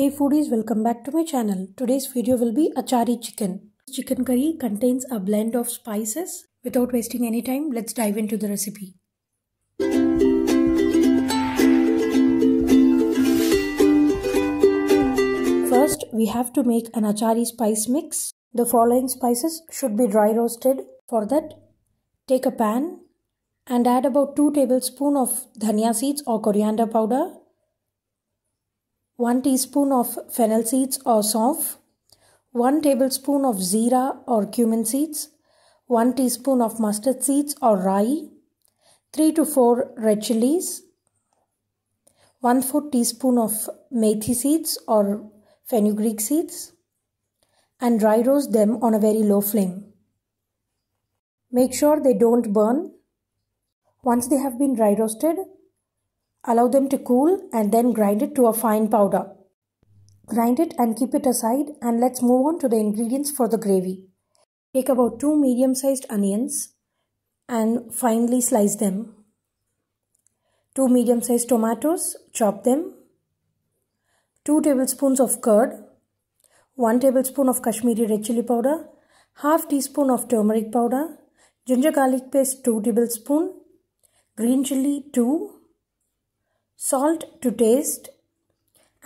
Hey foodies, welcome back to my channel. Today's video will be achari chicken. Chicken curry contains a blend of spices. Without wasting any time, let's dive into the recipe. First, we have to make an achari spice mix. The following spices should be dry roasted. For that, take a pan and add about 2 tablespoons of dhania seeds or coriander powder 1 teaspoon of fennel seeds or sauf, 1 tablespoon of zira or cumin seeds, 1 teaspoon of mustard seeds or rye, 3 to 4 red chilies, 1 4 teaspoon of methi seeds or fenugreek seeds, and dry roast them on a very low flame. Make sure they don't burn. Once they have been dry roasted, Allow them to cool and then grind it to a fine powder. Grind it and keep it aside and let's move on to the ingredients for the gravy. Take about 2 medium sized onions and finely slice them. 2 medium sized tomatoes, chop them. 2 tablespoons of curd. 1 tablespoon of Kashmiri red chili powder. Half teaspoon of turmeric powder. Ginger garlic paste 2 tablespoon. Green chili 2 salt to taste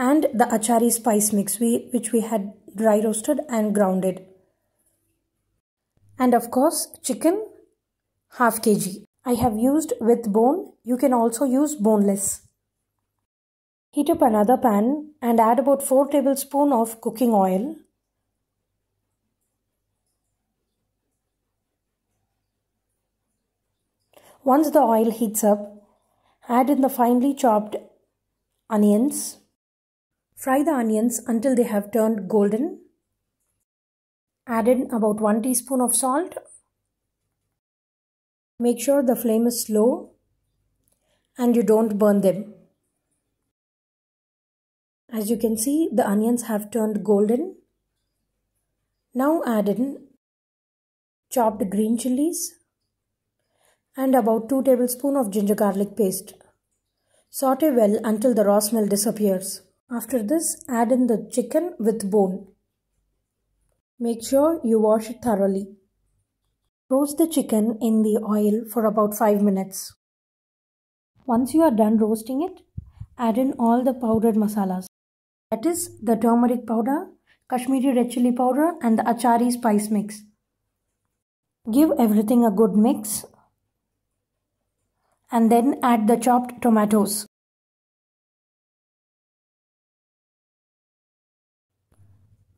and the achari spice mix we, which we had dry roasted and grounded. And of course chicken half kg. I have used with bone. You can also use boneless. Heat up another pan and add about 4 tablespoon of cooking oil. Once the oil heats up, Add in the finely chopped onions. Fry the onions until they have turned golden. Add in about 1 teaspoon of salt. Make sure the flame is slow and you don't burn them. As you can see, the onions have turned golden. Now add in chopped green chilies and about 2 tablespoons of ginger garlic paste. Saute well until the raw smell disappears. After this, add in the chicken with bone. Make sure you wash it thoroughly. Roast the chicken in the oil for about 5 minutes. Once you are done roasting it, add in all the powdered masalas. That is the turmeric powder, Kashmiri red chili powder and the achari spice mix. Give everything a good mix and then add the chopped tomatoes.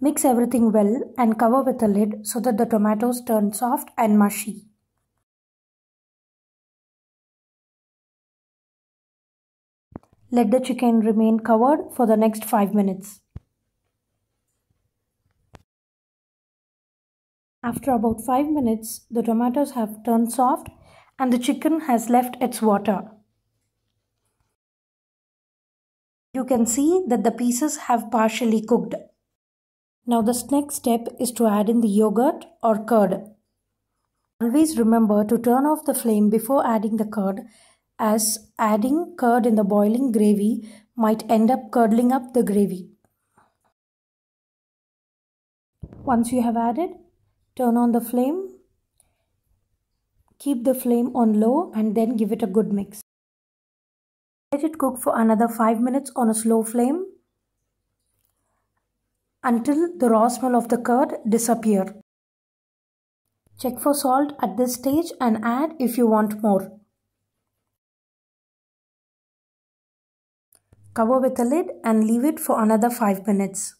Mix everything well and cover with a lid so that the tomatoes turn soft and mushy. Let the chicken remain covered for the next 5 minutes. After about 5 minutes, the tomatoes have turned soft and the chicken has left its water. You can see that the pieces have partially cooked. Now the next step is to add in the yogurt or curd. Always remember to turn off the flame before adding the curd as adding curd in the boiling gravy might end up curdling up the gravy. Once you have added, turn on the flame Keep the flame on low and then give it a good mix. Let it cook for another 5 minutes on a slow flame until the raw smell of the curd disappear. Check for salt at this stage and add if you want more. Cover with a lid and leave it for another 5 minutes.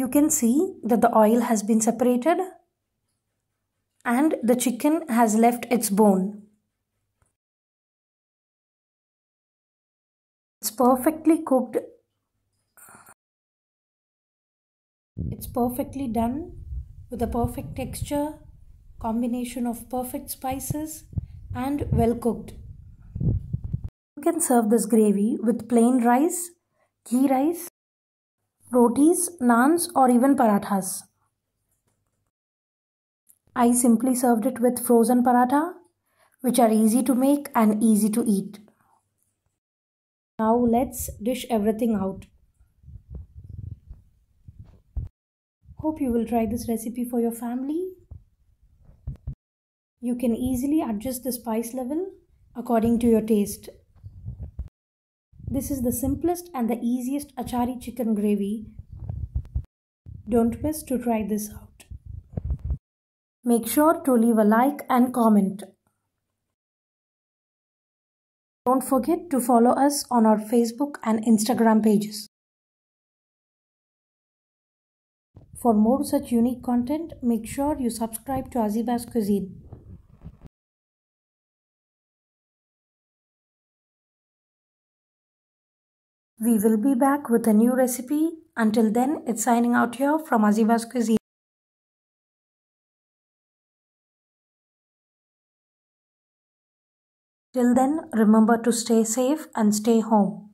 you can see that the oil has been separated and the chicken has left its bone. It's perfectly cooked. It's perfectly done with a perfect texture, combination of perfect spices and well cooked. You can serve this gravy with plain rice, ghee rice rotis, naans or even parathas. I simply served it with frozen paratha which are easy to make and easy to eat. Now let's dish everything out. Hope you will try this recipe for your family. You can easily adjust the spice level according to your taste. This is the simplest and the easiest achari chicken gravy. Don't miss to try this out. Make sure to leave a like and comment. Don't forget to follow us on our Facebook and Instagram pages. For more such unique content, make sure you subscribe to Azibas Cuisine. We will be back with a new recipe. Until then, it's signing out here from Aziva's Cuisine. Till then, remember to stay safe and stay home.